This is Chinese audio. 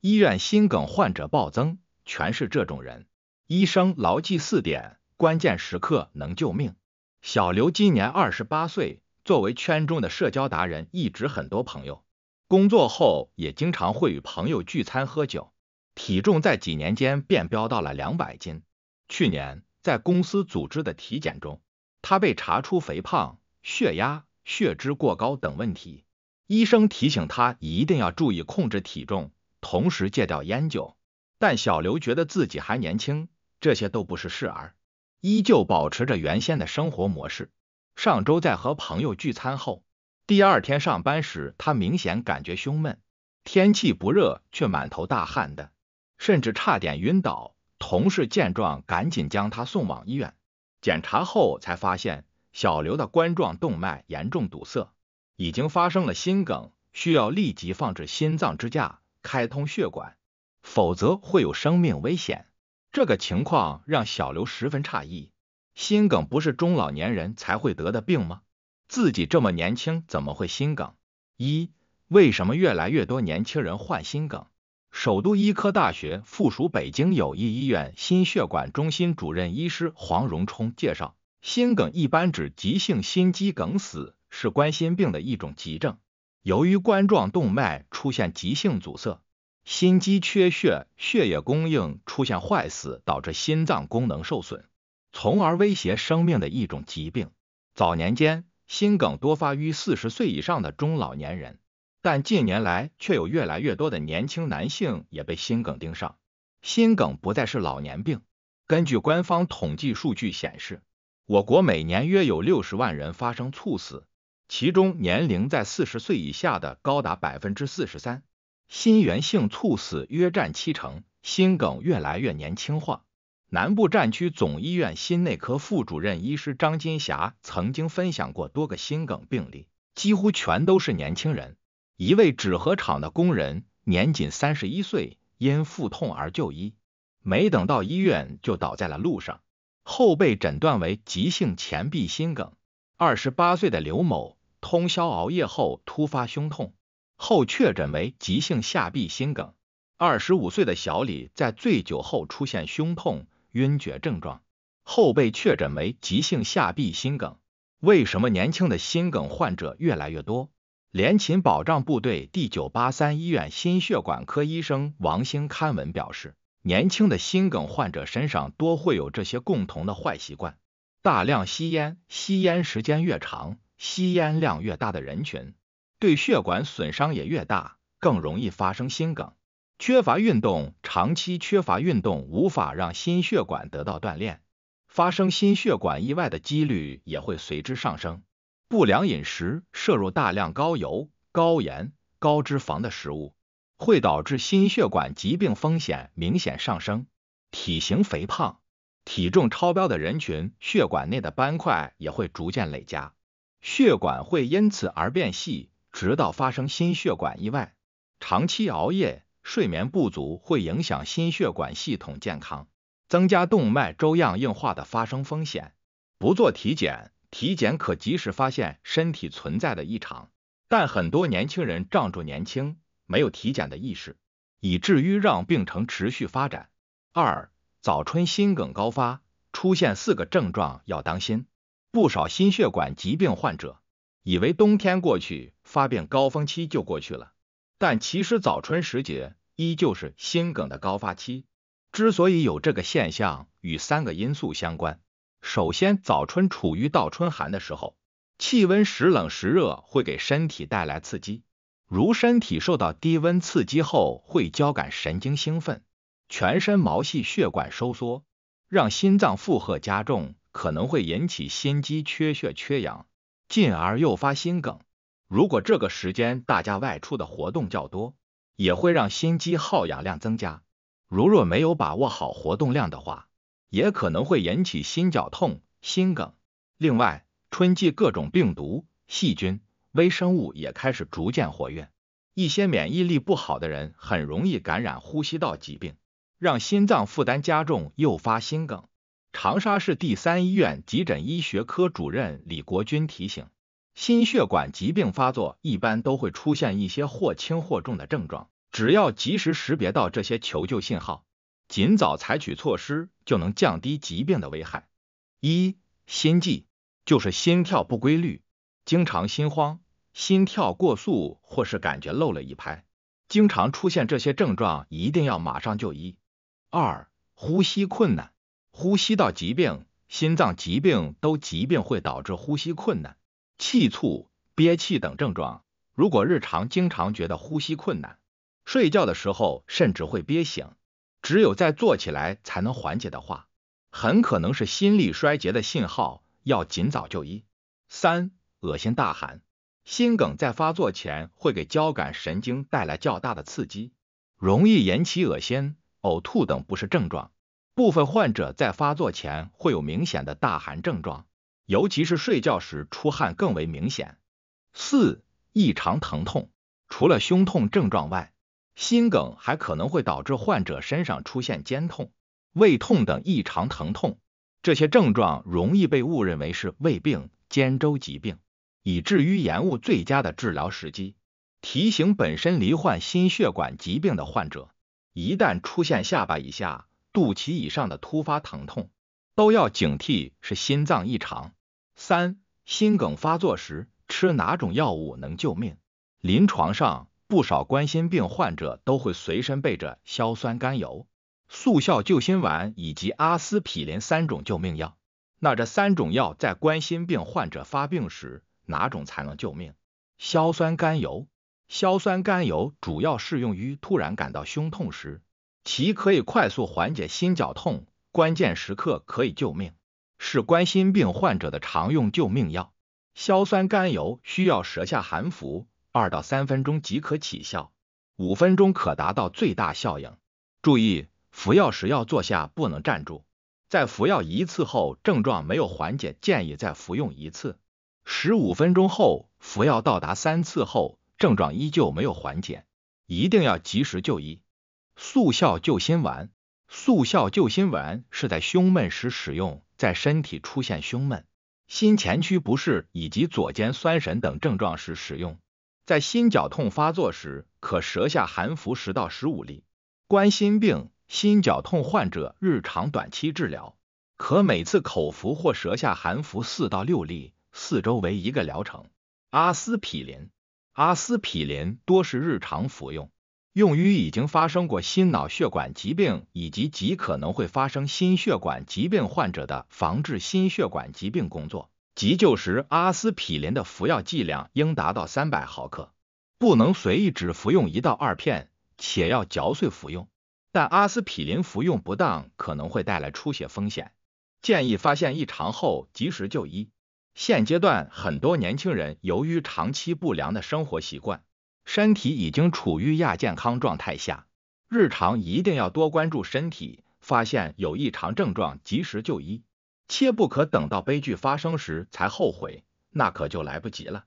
医院心梗患者暴增，全是这种人。医生牢记四点，关键时刻能救命。小刘今年二十八岁，作为圈中的社交达人，一直很多朋友。工作后也经常会与朋友聚餐喝酒，体重在几年间便飙到了两百斤。去年在公司组织的体检中，他被查出肥胖、血压、血脂过高等问题，医生提醒他一定要注意控制体重。同时戒掉烟酒，但小刘觉得自己还年轻，这些都不是事儿，依旧保持着原先的生活模式。上周在和朋友聚餐后，第二天上班时，他明显感觉胸闷，天气不热却满头大汗的，甚至差点晕倒。同事见状，赶紧将他送往医院。检查后才发现，小刘的冠状动脉严重堵塞，已经发生了心梗，需要立即放置心脏支架。开通血管，否则会有生命危险。这个情况让小刘十分诧异。心梗不是中老年人才会得的病吗？自己这么年轻怎么会心梗？一，为什么越来越多年轻人患心梗？首都医科大学附属北京友谊医院心血管中心主任医师黄荣冲介绍，心梗一般指急性心肌梗死，是冠心病的一种急症。由于冠状动脉出现急性阻塞，心肌缺血，血液供应出现坏死，导致心脏功能受损，从而威胁生命的一种疾病。早年间，心梗多发于四十岁以上的中老年人，但近年来却有越来越多的年轻男性也被心梗盯上。心梗不再是老年病。根据官方统计数据显示，我国每年约有六十万人发生猝死。其中年龄在四十岁以下的高达百分之四十三，心源性猝死约占七成，心梗越来越年轻化。南部战区总医院心内科副主任医师张金霞曾经分享过多个心梗病例，几乎全都是年轻人。一位纸盒厂的工人，年仅三十一岁，因腹痛而就医，没等到医院就倒在了路上，后被诊断为急性前臂心梗。二十八岁的刘某。通宵熬夜后突发胸痛，后确诊为急性下壁心梗。二十五岁的小李在醉酒后出现胸痛、晕厥症状，后被确诊为急性下壁心梗。为什么年轻的心梗患者越来越多？联勤保障部队第九八三医院心血管科医生王兴刊文表示，年轻的心梗患者身上多会有这些共同的坏习惯：大量吸烟，吸烟时间越长。吸烟量越大的人群，对血管损伤也越大，更容易发生心梗。缺乏运动，长期缺乏运动，无法让心血管得到锻炼，发生心血管意外的几率也会随之上升。不良饮食，摄入大量高油、高盐、高脂肪的食物，会导致心血管疾病风险明显上升。体型肥胖、体重超标的人群，血管内的斑块也会逐渐累加。血管会因此而变细，直到发生心血管意外。长期熬夜、睡眠不足会影响心血管系统健康，增加动脉粥样硬化的发生风险。不做体检，体检可及时发现身体存在的异常，但很多年轻人仗着年轻，没有体检的意识，以至于让病程持续发展。二、早春心梗高发，出现四个症状要当心。不少心血管疾病患者以为冬天过去，发病高峰期就过去了，但其实早春时节依旧是心梗的高发期。之所以有这个现象，与三个因素相关。首先，早春处于倒春寒的时候，气温时冷时热，会给身体带来刺激。如身体受到低温刺激后，会交感神经兴奋，全身毛细血管收缩，让心脏负荷加重。可能会引起心肌缺血缺氧，进而诱发心梗。如果这个时间大家外出的活动较多，也会让心肌耗氧量增加。如若没有把握好活动量的话，也可能会引起心绞痛、心梗。另外，春季各种病毒、细菌、微生物也开始逐渐活跃，一些免疫力不好的人很容易感染呼吸道疾病，让心脏负担加重，诱发心梗。长沙市第三医院急诊医学科主任李国军提醒：心血管疾病发作一般都会出现一些或轻或重的症状，只要及时识别到这些求救信号，尽早采取措施，就能降低疾病的危害。一、心悸就是心跳不规律，经常心慌、心跳过速或是感觉漏了一拍，经常出现这些症状，一定要马上就医。二、呼吸困难。呼吸道疾病、心脏疾病都疾病会导致呼吸困难、气促、憋气等症状。如果日常经常觉得呼吸困难，睡觉的时候甚至会憋醒，只有在坐起来才能缓解的话，很可能是心力衰竭的信号，要尽早就医。三、恶心大喊，心梗在发作前会给交感神经带来较大的刺激，容易引起恶心、呕吐等不适症状。部分患者在发作前会有明显的大寒症状，尤其是睡觉时出汗更为明显。四、异常疼痛，除了胸痛症状外，心梗还可能会导致患者身上出现肩痛、胃痛等异常疼痛，这些症状容易被误认为是胃病、肩周疾病，以至于延误最佳的治疗时机。提醒本身罹患心血管疾病的患者，一旦出现下巴以下。肚脐以上的突发疼痛都要警惕是心脏异常。三、心梗发作时吃哪种药物能救命？临床上不少冠心病患者都会随身备着硝酸甘油、速效救心丸以及阿司匹林三种救命药。那这三种药在冠心病患者发病时哪种才能救命？硝酸甘油，硝酸甘油主要适用于突然感到胸痛时。其可以快速缓解心绞痛，关键时刻可以救命，是冠心病患者的常用救命药。硝酸甘油需要舌下含服，二到三分钟即可起效，五分钟可达到最大效应。注意，服药时要坐下，不能站住。在服药一次后症状没有缓解，建议再服用一次。十五分钟后服药到达三次后症状依旧没有缓解，一定要及时就医。速效救心丸，速效救心丸是在胸闷时使用，在身体出现胸闷、心前区不适以及左肩酸神等症状时使用。在心绞痛发作时，可舌下含服十到十五粒。冠心病、心绞痛患者日常短期治疗，可每次口服或舌下含服四到六粒，四周为一个疗程。阿司匹林，阿司匹林多是日常服用。用于已经发生过心脑血管疾病以及极可能会发生心血管疾病患者的防治心血管疾病工作。急救时，阿司匹林的服药剂量应达到三百毫克，不能随意只服用一到二片，且要嚼碎服用。但阿司匹林服用不当可能会带来出血风险，建议发现异常后及时就医。现阶段，很多年轻人由于长期不良的生活习惯。身体已经处于亚健康状态下，日常一定要多关注身体，发现有异常症状及时就医，切不可等到悲剧发生时才后悔，那可就来不及了。